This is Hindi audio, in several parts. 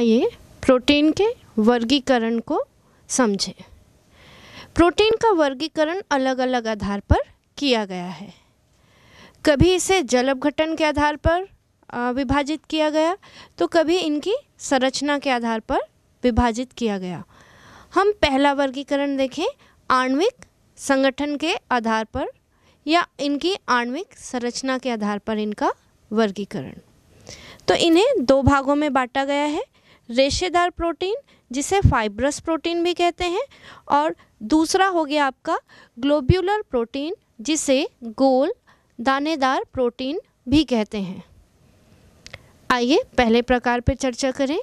आइए प्रोटीन के वर्गीकरण को समझें प्रोटीन का वर्गीकरण अलग अलग आधार पर किया गया है कभी इसे जल अपघटन के आधार पर विभाजित किया गया तो कभी इनकी संरचना के आधार पर विभाजित किया गया हम पहला वर्गीकरण देखें आणविक संगठन के आधार पर या इनकी आणविक संरचना के आधार पर इनका वर्गीकरण तो इन्हें दो भागों में बांटा गया है रेशेदार प्रोटीन जिसे फाइब्रस प्रोटीन भी कहते हैं और दूसरा हो गया आपका ग्लोब्यूलर प्रोटीन जिसे गोल दानेदार प्रोटीन भी कहते हैं आइए पहले प्रकार पर चर्चा करें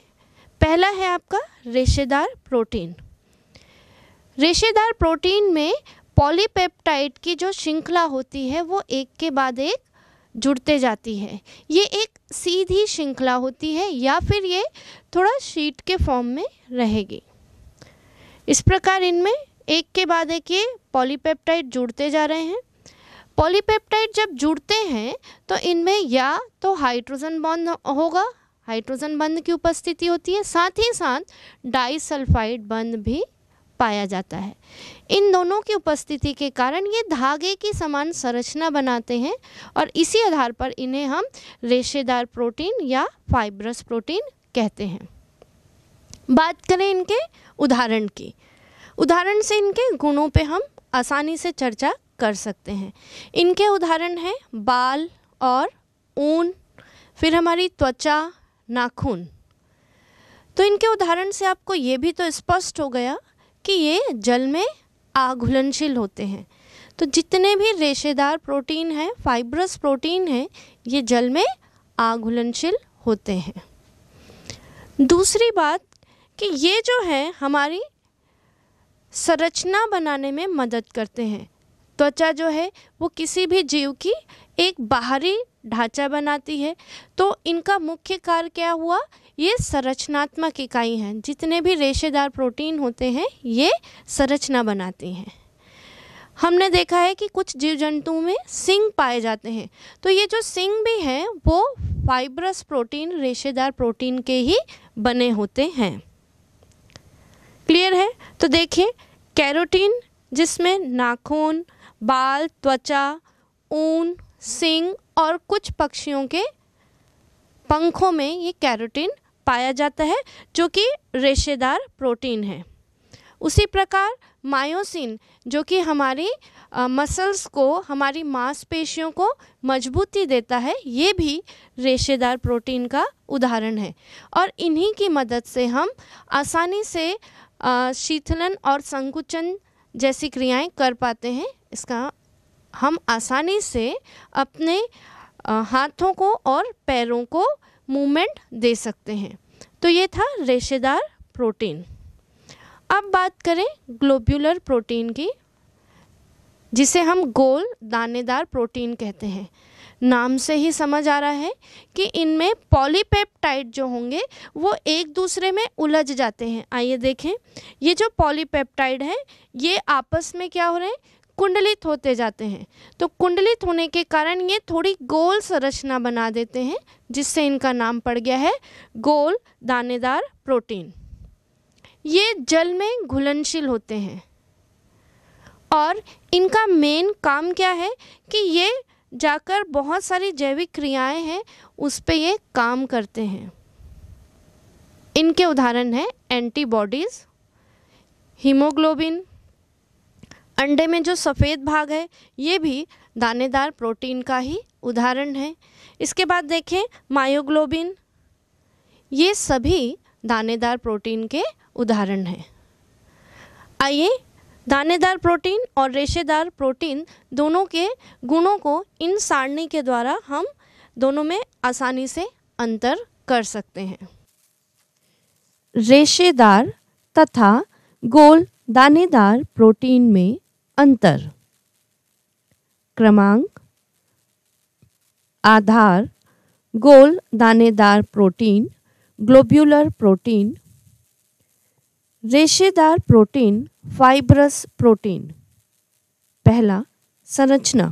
पहला है आपका रेशेदार प्रोटीन रेशेदार प्रोटीन में पॉलीपेप्टाइड की जो श्रृंखला होती है वो एक के बाद एक जुड़ते जाती है ये एक सीधी श्रृंखला होती है या फिर ये थोड़ा शीट के फॉर्म में रहेगी इस प्रकार इनमें एक के बाद एक ये पॉलीपेप्टाइड जुड़ते जा रहे हैं पॉलीपेप्टाइड जब जुड़ते हैं तो इनमें या तो हाइड्रोजन बॉन्ड होगा हाइड्रोजन बंद की उपस्थिति होती है साथ ही साथ डाइसल्फाइड बंद भी पाया जाता है इन दोनों की उपस्थिति के कारण ये धागे की समान संरचना बनाते हैं और इसी आधार पर इन्हें हम रेशेदार प्रोटीन या फाइब्रस प्रोटीन कहते हैं बात करें इनके उदाहरण की उदाहरण से इनके गुणों पे हम आसानी से चर्चा कर सकते हैं इनके उदाहरण हैं बाल और ऊन फिर हमारी त्वचा नाखून तो इनके उदाहरण से आपको ये भी तो स्पष्ट हो गया कि ये जल में आघुलनशील होते हैं तो जितने भी रेशेदार प्रोटीन हैं फाइब्रस प्रोटीन हैं ये जल में आघुलनशील होते हैं दूसरी बात कि ये जो है हमारी संरचना बनाने में मदद करते हैं त्वचा जो है वो किसी भी जीव की एक बाहरी ढांचा बनाती है तो इनका मुख्य कार्य क्या हुआ ये संरचनात्मक इकाई हैं जितने भी रेशेदार प्रोटीन होते हैं ये संरचना बनाती हैं हमने देखा है कि कुछ जीव जंतुओं में सिंग पाए जाते हैं तो ये जो सिंग भी हैं वो फाइब्रस प्रोटीन रेशेदार प्रोटीन के ही बने होते हैं क्लियर है तो देखिए कैरोटीन जिसमें नाखून बाल त्वचा ऊन सिंग और कुछ पक्षियों के पंखों में ये कैरोटीन पाया जाता है जो कि रेशेदार प्रोटीन है उसी प्रकार मायोसिन जो कि हमारी मसल्स को हमारी मांसपेशियों को मजबूती देता है ये भी रेशेदार प्रोटीन का उदाहरण है और इन्हीं की मदद से हम आसानी से आ, शीतलन और संकुचन जैसी क्रियाएं कर पाते हैं इसका हम आसानी से अपने हाथों को और पैरों को मूवमेंट दे सकते हैं तो ये था रेशेदार प्रोटीन अब बात करें ग्लोब्यूलर प्रोटीन की जिसे हम गोल दानेदार प्रोटीन कहते हैं नाम से ही समझ आ रहा है कि इनमें पॉलीपेप्टाइड जो होंगे वो एक दूसरे में उलझ जाते हैं आइए देखें ये जो पॉलीपेप्टाइड है ये आपस में क्या हो रहे हैं कुंडलित होते जाते हैं तो कुंडलित होने के कारण ये थोड़ी गोल संरचना बना देते हैं जिससे इनका नाम पड़ गया है गोल दानेदार प्रोटीन ये जल में घुलनशील होते हैं और इनका मेन काम क्या है कि ये जाकर बहुत सारी जैविक क्रियाएं हैं उस पर ये काम करते हैं इनके उदाहरण हैं एंटीबॉडीज़ हीमोग्लोबिन अंडे में जो सफ़ेद भाग है ये भी दानेदार प्रोटीन का ही उदाहरण है इसके बाद देखें मायोग्लोबिन ये सभी दानेदार प्रोटीन के उदाहरण हैं आइए दानेदार प्रोटीन और रेशेदार प्रोटीन दोनों के गुणों को इन सारणी के द्वारा हम दोनों में आसानी से अंतर कर सकते हैं रेशेदार तथा गोल दानेदार प्रोटीन में अंतर क्रमांक आधार गोल दानेदार प्रोटीन ग्लोब्यूलर प्रोटीन रेशेदार प्रोटीन फाइब्रस प्रोटीन पहला संरचना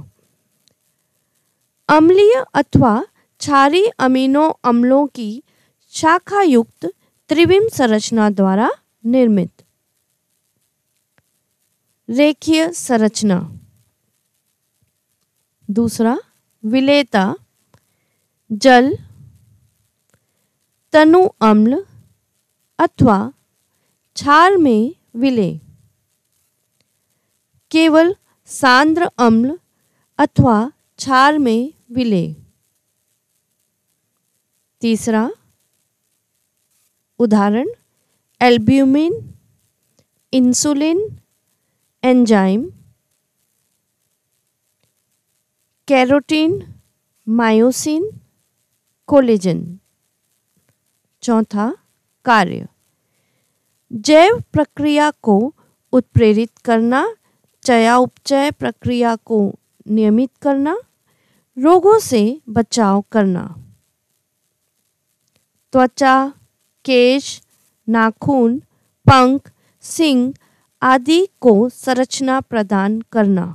अम्लीय अथवा क्षारी अमीनो अम्लों की शाखायुक्त त्रिविम संरचना द्वारा निर्मित रेखीय संरचना दूसरा विलेता जल तनु अम्ल अथवा क्षार में विलय केवल सांद्र अम्ल अथवा क्षार में विलय तीसरा उदाहरण albumin insulin enzyme carotene myosin collagen चौथा कार्य जैव प्रक्रिया को उत्प्रेरित करना चया उपचय प्रक्रिया को नियमित करना रोगों से बचाव करना त्वचा केश नाखून पंख सिंह आदि को संरचना प्रदान करना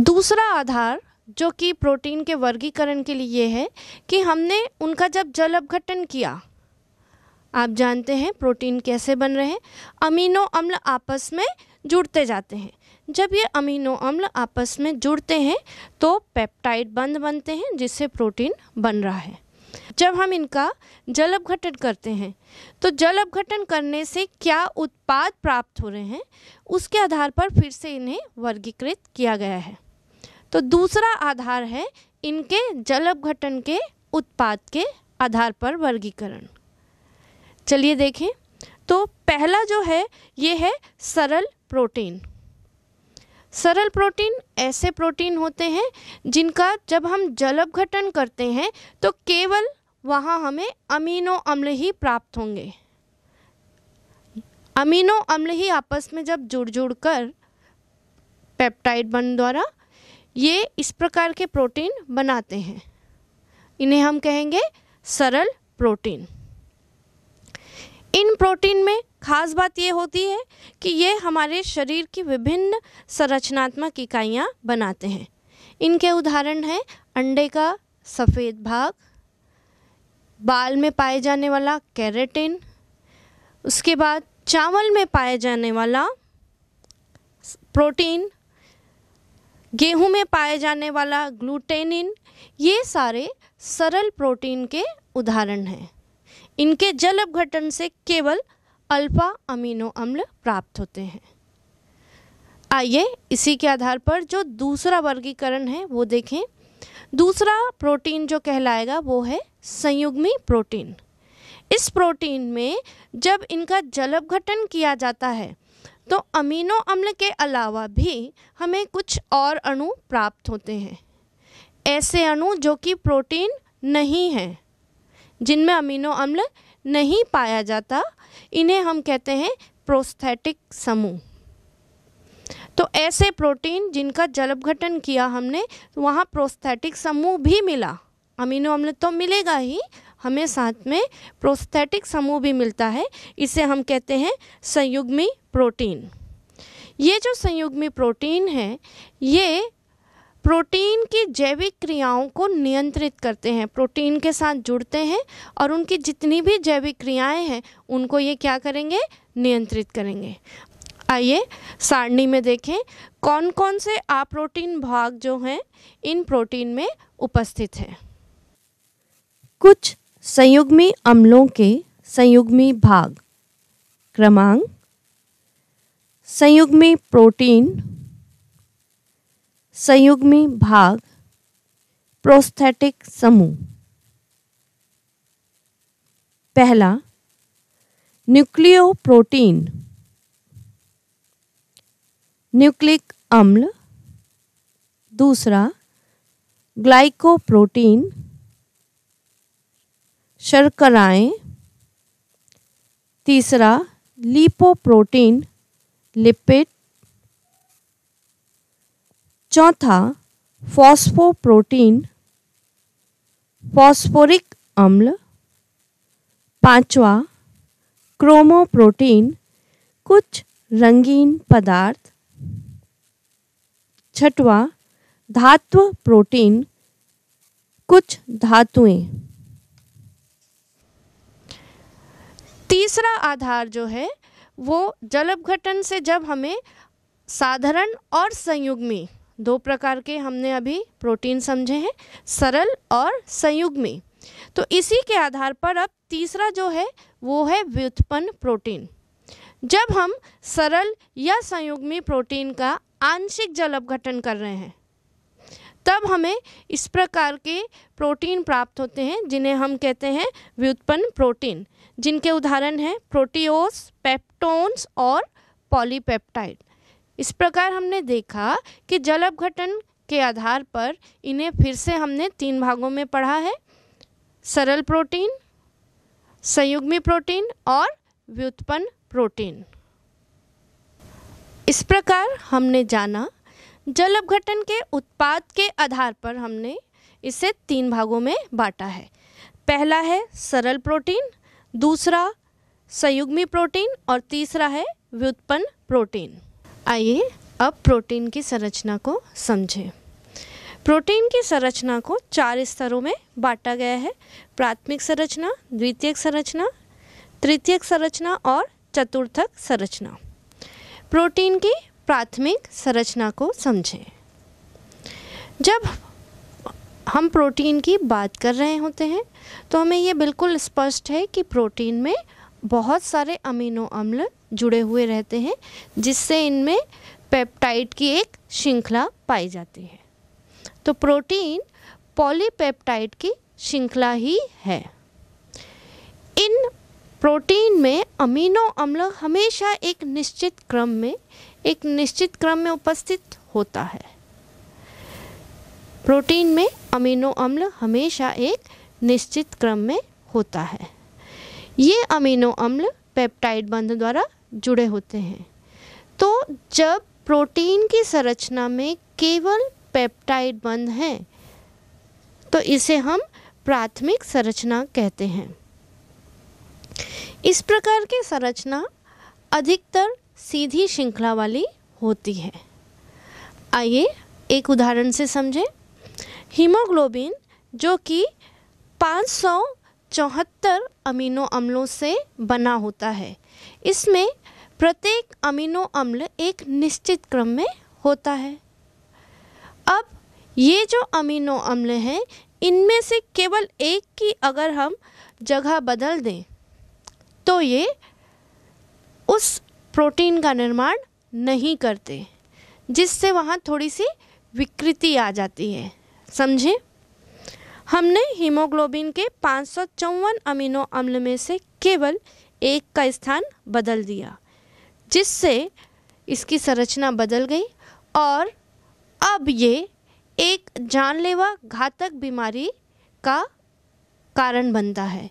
दूसरा आधार जो कि प्रोटीन के वर्गीकरण के लिए है कि हमने उनका जब जल अपघटन किया आप जानते हैं प्रोटीन कैसे बन रहे हैं अमीनो अम्ल आपस में जुड़ते जाते हैं जब ये अमीनो अम्ल आपस में जुड़ते हैं तो पेप्टाइड बंद बनते हैं जिससे प्रोटीन बन रहा है जब हम इनका जल अपघटन करते हैं तो जल अपघटन करने से क्या उत्पाद प्राप्त हो रहे हैं उसके आधार पर फिर से इन्हें वर्गीकृत किया गया है तो दूसरा आधार है इनके जल अपघटन के उत्पाद के आधार पर वर्गीकरण चलिए देखें तो पहला जो है ये है सरल प्रोटीन सरल प्रोटीन ऐसे प्रोटीन होते हैं जिनका जब हम जल अपघटन करते हैं तो केवल वहाँ हमें अमीनो अम्ल ही प्राप्त होंगे अमीनो अम्ल ही आपस में जब जुड़ जुड़ कर पेप्टाइड बन द्वारा ये इस प्रकार के प्रोटीन बनाते हैं इन्हें हम कहेंगे सरल प्रोटीन इन प्रोटीन में खास बात ये होती है कि ये हमारे शरीर की विभिन्न संरचनात्मक इकाइयाँ बनाते हैं इनके उदाहरण हैं अंडे का सफ़ेद भाग बाल में पाए जाने वाला कैरेटिन उसके बाद चावल में पाए जाने वाला प्रोटीन गेहूं में पाए जाने वाला ग्लूटेनिन ये सारे सरल प्रोटीन के उदाहरण हैं इनके जल अपघटन से केवल अल्फा अमीनो अम्ल प्राप्त होते हैं आइए इसी के आधार पर जो दूसरा वर्गीकरण है वो देखें दूसरा प्रोटीन जो कहलाएगा वो है संयुग्मी प्रोटीन इस प्रोटीन में जब इनका जलब घटन किया जाता है तो अमीनो अम्ल के अलावा भी हमें कुछ और अणु प्राप्त होते हैं ऐसे अणु जो कि प्रोटीन नहीं हैं जिनमें अमीनो अम्ल नहीं पाया जाता इन्हें हम कहते हैं प्रोस्थेटिक समूह ऐसे प्रोटीन जिनका जलब घटन किया हमने तो वहाँ प्रोस्थेटिक समूह भी मिला अमीनो अम्ल तो मिलेगा ही हमें साथ में प्रोस्थेटिक समूह भी मिलता है इसे हम कहते हैं संयुग्मी प्रोटीन ये जो संयुग्मी प्रोटीन है ये प्रोटीन की जैविक क्रियाओं को नियंत्रित करते हैं प्रोटीन के साथ जुड़ते हैं और उनकी जितनी भी जैविक क्रियाएं हैं उनको ये क्या करेंगे नियंत्रित करेंगे आइए सारणी में देखें कौन कौन से आप्रोटीन भाग जो हैं इन प्रोटीन में उपस्थित हैं कुछ संयुग्मी अम्लों के संयुग्मी भाग क्रमांक संयुग्मी प्रोटीन संयुग्मी भाग प्रोस्थेटिक समूह पहला न्यूक्लियो प्रोटीन न्यूक्लिक अम्ल दूसरा ग्लाइकोप्रोटीन शर्कराएं तीसरा लिपोप्रोटीन लिपिड चौथा फॉस्फोप्रोटीन फॉस्फोरिक अम्ल पांचवा क्रोमोप्रोटीन कुछ रंगीन पदार्थ छठवा धातु प्रोटीन कुछ धातुएं तीसरा आधार जो है वो जल अपघटन से जब हमें साधारण और संयुग्मी दो प्रकार के हमने अभी प्रोटीन समझे हैं सरल और संयुग्मी तो इसी के आधार पर अब तीसरा जो है वो है व्युत्पन्न प्रोटीन जब हम सरल या संयुग्मी प्रोटीन का आंशिक जल अपघटन कर रहे हैं तब हमें इस प्रकार के प्रोटीन प्राप्त होते हैं जिन्हें हम कहते हैं व्युत्पन्न प्रोटीन जिनके उदाहरण हैं प्रोटीओस पेप्टोन्स और पॉलीपेप्टाइड इस प्रकार हमने देखा कि जल अपघटन के आधार पर इन्हें फिर से हमने तीन भागों में पढ़ा है सरल प्रोटीन संयुग्मी प्रोटीन और व्युत्पन्न प्रोटीन इस प्रकार हमने जाना जल अपघटन के उत्पाद के आधार पर हमने इसे तीन भागों में बांटा है पहला है सरल प्रोटीन दूसरा संयुग्मी प्रोटीन और तीसरा है व्युत्पन्न प्रोटीन आइए अब प्रोटीन की संरचना को समझें प्रोटीन की संरचना को चार स्तरों में बांटा गया है प्राथमिक संरचना द्वितीयक संरचना तृतीयक संरचना और चतुर्थक संरचना प्रोटीन की प्राथमिक संरचना को समझें जब हम प्रोटीन की बात कर रहे होते हैं तो हमें ये बिल्कुल स्पष्ट है कि प्रोटीन में बहुत सारे अमीनो अम्ल जुड़े हुए रहते हैं जिससे इनमें पेप्टाइड की एक श्रृंखला पाई जाती है तो प्रोटीन पॉलीपेप्टाइड की श्रृंखला ही है इन प्रोटीन में अमीनो अम्ल हमेशा एक निश्चित क्रम में एक निश्चित क्रम में उपस्थित होता है प्रोटीन में अमीनो अम्ल हमेशा एक निश्चित क्रम में होता है ये अमीनो अम्ल पेप्टाइड बंध द्वारा जुड़े होते हैं तो जब प्रोटीन की संरचना में केवल पेप्टाइड बंध हैं तो इसे हम प्राथमिक संरचना कहते हैं इस प्रकार की संरचना अधिकतर सीधी श्रृंखला वाली होती है आइए एक उदाहरण से समझें हीमोग्लोबिन जो कि पाँच सौ चौहत्तर अमीनो अम्लों से बना होता है इसमें प्रत्येक अमीनो अम्ल एक निश्चित क्रम में होता है अब ये जो अमीनो अम्ल हैं इनमें से केवल एक की अगर हम जगह बदल दें तो ये उस प्रोटीन का निर्माण नहीं करते जिससे वहाँ थोड़ी सी विकृति आ जाती है समझे हमने हीमोग्लोबिन के पाँच अमीनो अम्ल में से केवल एक का स्थान बदल दिया जिससे इसकी संरचना बदल गई और अब ये एक जानलेवा घातक बीमारी का कारण बनता है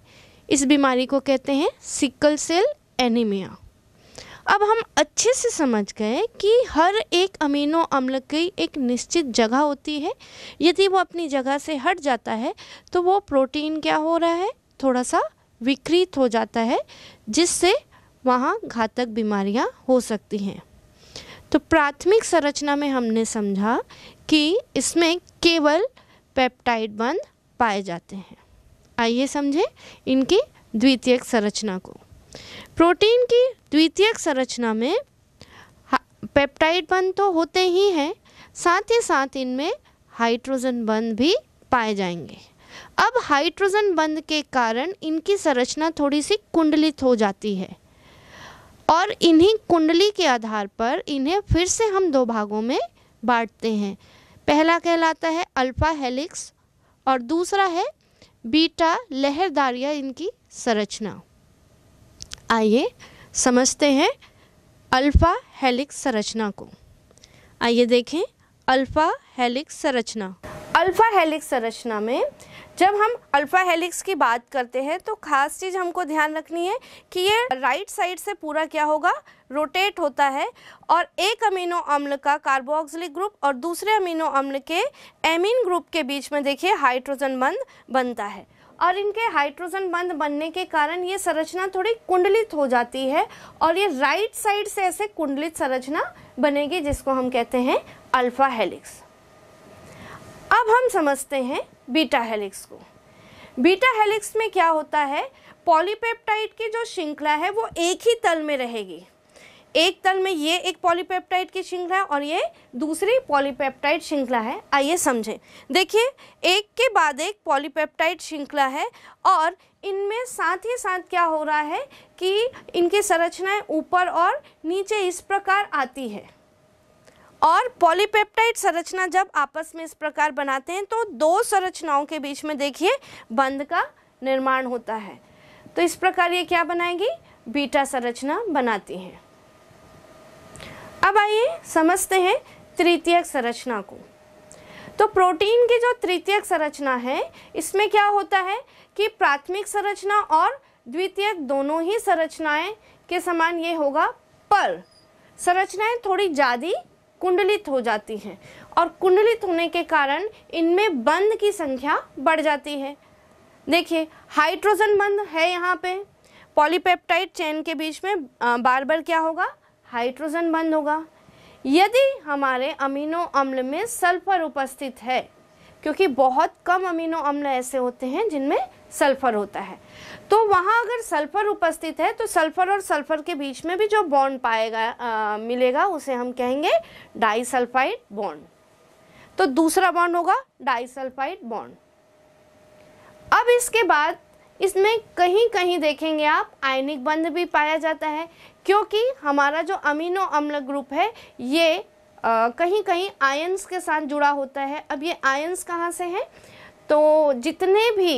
इस बीमारी को कहते हैं सिकल सेल एनीमिया अब हम अच्छे से समझ गए कि हर एक अमीनो अम्ल की एक निश्चित जगह होती है यदि वो अपनी जगह से हट जाता है तो वो प्रोटीन क्या हो रहा है थोड़ा सा विकृत हो जाता है जिससे वहाँ घातक बीमारियाँ हो सकती हैं तो प्राथमिक संरचना में हमने समझा कि इसमें केवल पेप्टाइड बंद पाए जाते हैं आइए समझें इनकी द्वितीयक संरचना को प्रोटीन की द्वितीयक संरचना में पेप्टाइड बंद तो होते ही हैं साथ ही साथ इनमें हाइड्रोजन बंद भी पाए जाएंगे अब हाइड्रोजन बंद के कारण इनकी संरचना थोड़ी सी कुंडलित हो जाती है और इन्हीं कुंडली के आधार पर इन्हें फिर से हम दो भागों में बांटते हैं पहला कहलाता है अल्फा हेलिक्स और दूसरा है बीटा लहरदारिया इनकी संरचना आइए समझते हैं अल्फ़ा हेलिक्स संरचना को आइए देखें अल्फ़ा हेलिक्स संरचना अल्फ़ा हेलिक्स संरचना में जब हम अल्फ़ा हेलिक्स की बात करते हैं तो खास चीज़ हमको ध्यान रखनी है कि ये राइट साइड से पूरा क्या होगा रोटेट होता है और एक अमीनो अम्ल का कार्बोक्सिलिक ग्रुप और दूसरे अमीनो अम्ल के एमिन ग्रुप के बीच में देखिए हाइड्रोजन बंद बनता है और इनके हाइड्रोजन बंद बनने के कारण ये संरचना थोड़ी कुंडलित हो जाती है और ये राइट साइड से ऐसे कुंडलित संरचना बनेगी जिसको हम कहते हैं अल्फ़ा हेलिक्स अब हम समझते हैं बीटा हेलिक्स को बीटा हेलिक्स में क्या होता है पॉलीपेप्टाइड की जो श्रृंखला है वो एक ही तल में रहेगी एक तल में ये एक पॉलीपेप्टाइड की श्रृंखला है और ये दूसरी पॉलीपेप्टाइड श्रृंखला है आइए समझें देखिए एक के बाद एक पॉलीपेप्टाइड श्रृंखला है और इनमें साथ ही साथ क्या हो रहा है कि इनकी संरचनाएं ऊपर और नीचे इस प्रकार आती है और पॉलीपेप्टाइड संरचना जब आपस में इस प्रकार बनाते हैं तो दो संरचनाओं के बीच में देखिए बंध का निर्माण होता है तो इस प्रकार ये क्या बनाएगी बीटा संरचना बनाती हैं अब आइए समझते हैं तृतीयक संरचना को तो प्रोटीन की जो तृतीयक संरचना है इसमें क्या होता है कि प्राथमिक संरचना और द्वितीयक दोनों ही संरचनाएं के समान ये होगा पर संरचनाएं थोड़ी ज़्यादा कुंडलित हो जाती हैं और कुंडलित होने के कारण इनमें बंद की संख्या बढ़ जाती है देखिए हाइड्रोजन बंद है यहाँ पे पॉलीपेप्टाइड चेन के बीच में बार बार क्या होगा हाइड्रोजन बंद होगा यदि हमारे अमीनो अम्ल में सल्फर उपस्थित है क्योंकि बहुत कम अमीनो अम्ल ऐसे होते हैं जिनमें सल्फर होता है तो वहाँ अगर सल्फर उपस्थित है तो सल्फर और सल्फर के बीच में भी जो बॉन्ड पाएगा आ, मिलेगा उसे हम कहेंगे डाइसल्फाइड बॉन्ड तो दूसरा बॉन्ड होगा डाइसल्फाइड बॉन्ड अब इसके बाद इसमें कहीं कहीं देखेंगे आप आयनिक बंध भी पाया जाता है क्योंकि हमारा जो अमीनो अम्ल ग्रुप है ये आ, कहीं कहीं आयंस के साथ जुड़ा होता है अब ये आयंस कहाँ से हैं तो जितने भी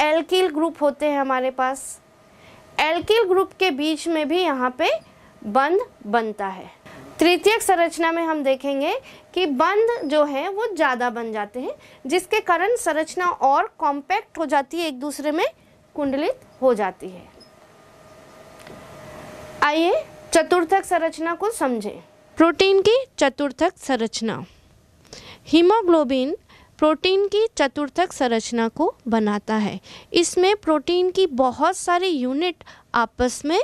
एल्किल ग्रुप होते हैं हमारे पास एल्किल ग्रुप के बीच में भी यहाँ पे बंद बनता है तृतीय संरचना में हम देखेंगे कि बंद जो है वो ज़्यादा बन जाते हैं जिसके कारण संरचना और कॉम्पैक्ट हो जाती है एक दूसरे में कुंडलित हो जाती है आइए चतुर्थक संरचना को समझें प्रोटीन की चतुर्थक संरचना हीमोग्लोबिन प्रोटीन की चतुर्थक संरचना को बनाता है इसमें प्रोटीन की बहुत सारी यूनिट आपस में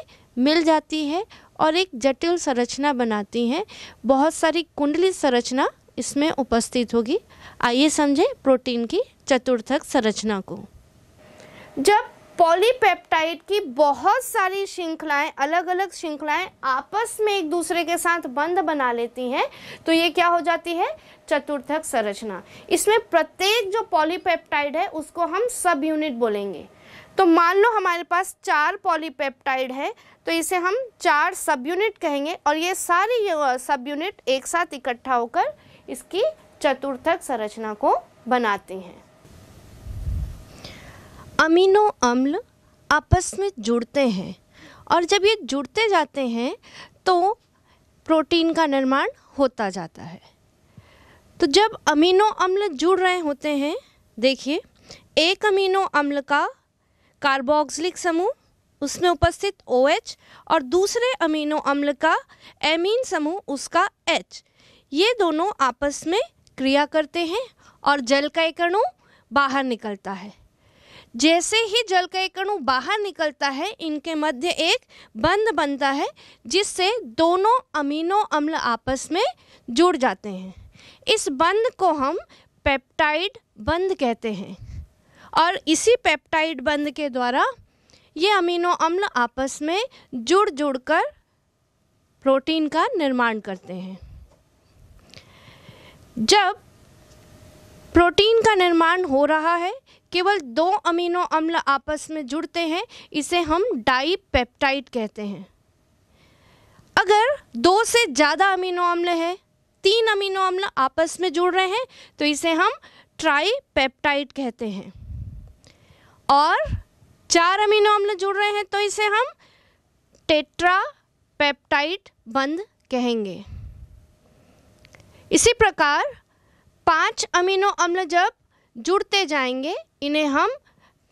मिल जाती है और एक जटिल संरचना बनाती हैं बहुत सारी कुंडली संरचना इसमें उपस्थित होगी आइए समझें प्रोटीन की चतुर्थक संरचना को जब पॉलीपेप्टाइड की बहुत सारी श्रृंखलाएं अलग अलग श्रृंखलाएं आपस में एक दूसरे के साथ बंध बना लेती हैं तो ये क्या हो जाती है चतुर्थक संरचना इसमें प्रत्येक जो पॉलीपेप्टाइड है उसको हम सब यूनिट बोलेंगे तो मान लो हमारे पास चार पॉलीपेप्टाइड है तो इसे हम चार सब यूनिट कहेंगे और ये सारी सब यूनिट एक साथ इकट्ठा होकर इसकी चतुर्थक संरचना को बनाती हैं अमीनो अम्ल आपस में जुड़ते हैं और जब ये जुड़ते जाते हैं तो प्रोटीन का निर्माण होता जाता है तो जब अमीनो अम्ल जुड़ रहे होते हैं देखिए एक अमीनो अम्ल का कार्बोक्सिलिक समूह उसमें उपस्थित ओ OH और दूसरे अमीनो अम्ल का एमीन समूह उसका एच ये दोनों आपस में क्रिया करते हैं और जल का एक अणु बाहर निकलता है जैसे ही जल का एक अणु बाहर निकलता है इनके मध्य एक बंध बनता है जिससे दोनों अमीनो अम्ल आपस में जुड़ जाते हैं इस बंध को हम पेप्टाइड बंध कहते हैं और इसी पेप्टाइड बंध के द्वारा ये अमीनो अम्ल आपस में जुड़ जुड़ कर प्रोटीन का निर्माण करते हैं जब प्रोटीन का निर्माण हो रहा है केवल दो अमीनो अम्ल आपस में जुड़ते हैं इसे हम डाईपेप्टाइड कहते हैं अगर दो से ज़्यादा अमीनो अम्ल है तीन अमीनो अम्ल आपस में जुड़ रहे हैं तो इसे हम ट्राईपेप्टाइड कहते हैं और चार अमीनो अम्ल जुड़ रहे हैं तो इसे हम टेट्रा पेप्टाइड बंद कहेंगे इसी प्रकार पांच अमीनो अम्ल जब जुड़ते जाएंगे इन्हें हम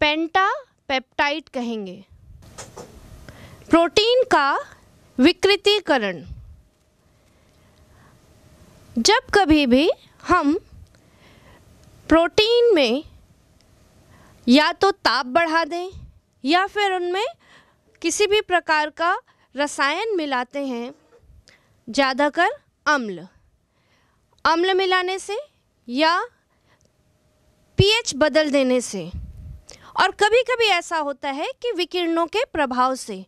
पेंटा पेप्टाइड कहेंगे प्रोटीन का विकृतीकरण जब कभी भी हम प्रोटीन में या तो ताप बढ़ा दें या फिर उनमें किसी भी प्रकार का रसायन मिलाते हैं ज़्यादातर अम्ल अम्ल मिलाने से या पीएच बदल देने से और कभी कभी ऐसा होता है कि विकिरणों के प्रभाव से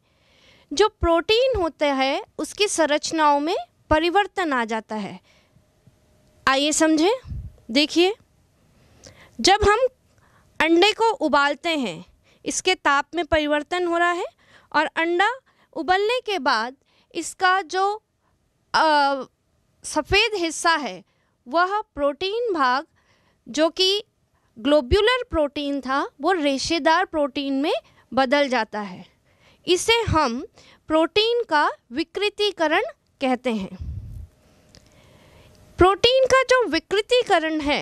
जो प्रोटीन होता है उसकी संरचनाओं में परिवर्तन आ जाता है आइए समझें देखिए जब हम अंडे को उबालते हैं इसके ताप में परिवर्तन हो रहा है और अंडा उबलने के बाद इसका जो सफ़ेद हिस्सा है वह प्रोटीन भाग जो कि ग्लोब्यूलर प्रोटीन था वो रेशेदार प्रोटीन में बदल जाता है इसे हम प्रोटीन का विकृतीकरण कहते हैं प्रोटीन का जो विकृतीकरण है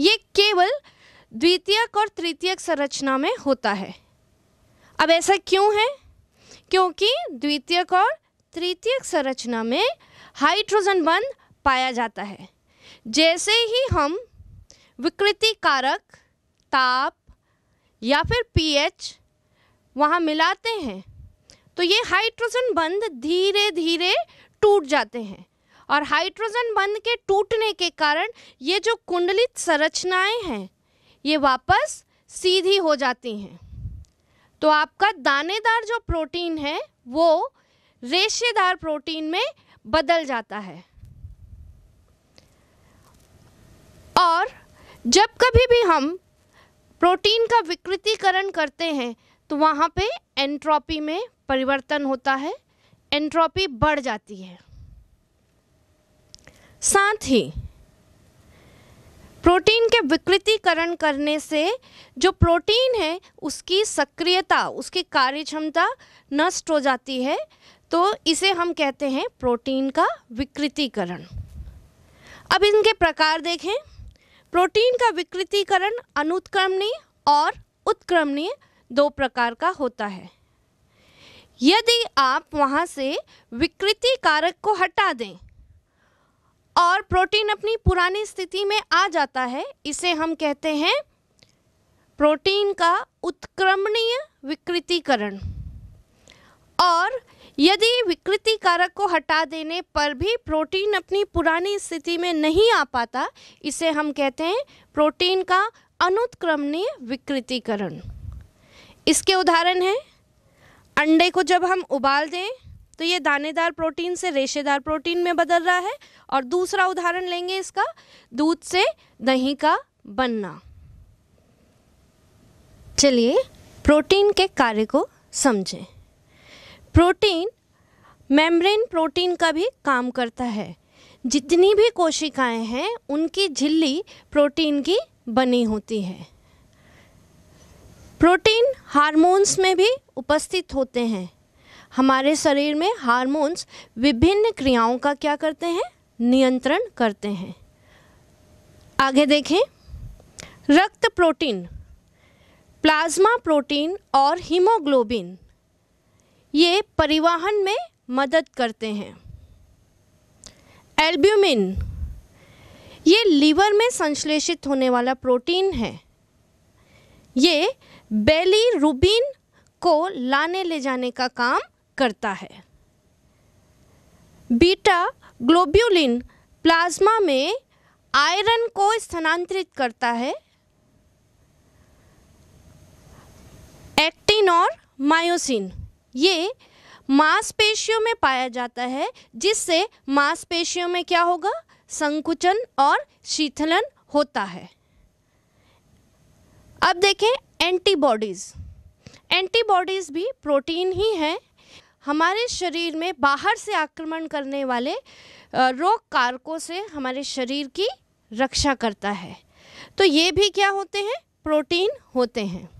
ये केवल द्वितीयक और तृतीयक संरचना में होता है अब ऐसा क्यों है क्योंकि द्वितीयक और तृतीयक संरचना में हाइड्रोजन बंध पाया जाता है जैसे ही हम विकृति कारक ताप या फिर पीएच वहाँ मिलाते हैं तो ये हाइड्रोजन बंध धीरे धीरे टूट जाते हैं और हाइड्रोजन बंध के टूटने के कारण ये जो कुंडलित संरचनाएं हैं ये वापस सीधी हो जाती हैं तो आपका दानेदार जो प्रोटीन है वो रेशेदार प्रोटीन में बदल जाता है और जब कभी भी हम प्रोटीन का विकृतिकरण करते हैं तो वहाँ पे एंट्रोपी में परिवर्तन होता है एंट्रोपी बढ़ जाती है साथ ही प्रोटीन के विकृतिकरण करने से जो प्रोटीन है उसकी सक्रियता उसकी कार्य क्षमता नष्ट हो जाती है तो इसे हम कहते हैं प्रोटीन का विकृतिकरण अब इनके प्रकार देखें प्रोटीन का विकृतिकरण अनुत्क्रमणीय और उत्क्रमणीय दो प्रकार का होता है यदि आप वहाँ से विकृति कारक को हटा दें और प्रोटीन अपनी पुरानी स्थिति में आ जाता है इसे हम कहते हैं प्रोटीन का उत्क्रमणीय विकृतिकरण और यदि विकृति कारक को हटा देने पर भी प्रोटीन अपनी पुरानी स्थिति में नहीं आ पाता इसे हम कहते हैं प्रोटीन का अनुत्क्रमणीय विकृतिकरण इसके उदाहरण हैं अंडे को जब हम उबाल दें तो ये दानेदार प्रोटीन से रेशेदार प्रोटीन में बदल रहा है और दूसरा उदाहरण लेंगे इसका दूध से दही का बनना चलिए प्रोटीन के कार्य को समझें प्रोटीन मेम्ब्रेन प्रोटीन का भी काम करता है जितनी भी कोशिकाएं हैं उनकी झिल्ली प्रोटीन की बनी होती है प्रोटीन हार्मोन्स में भी उपस्थित होते हैं हमारे शरीर में हार्मोन्स विभिन्न क्रियाओं का क्या करते हैं नियंत्रण करते हैं आगे देखें रक्त प्रोटीन प्लाज्मा प्रोटीन और हीमोग्लोबिन ये परिवहन में मदद करते हैं एल्ब्यूमिन ये लीवर में संश्लेषित होने वाला प्रोटीन है ये बेली रूबिन को लाने ले जाने का काम करता है बीटा ग्लोब्यूलिन प्लाज्मा में आयरन को स्थानांतरित करता है एक्टिन और मायोसिन ये मांसपेशियों में पाया जाता है जिससे मांसपेशियों में क्या होगा संकुचन और शीतलन होता है अब देखें एंटीबॉडीज़ एंटीबॉडीज़ भी प्रोटीन ही हैं हमारे शरीर में बाहर से आक्रमण करने वाले रोग कारकों से हमारे शरीर की रक्षा करता है तो ये भी क्या होते हैं प्रोटीन होते हैं